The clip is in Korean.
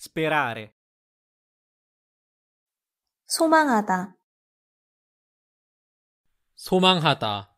sperare 소망하다 소망하다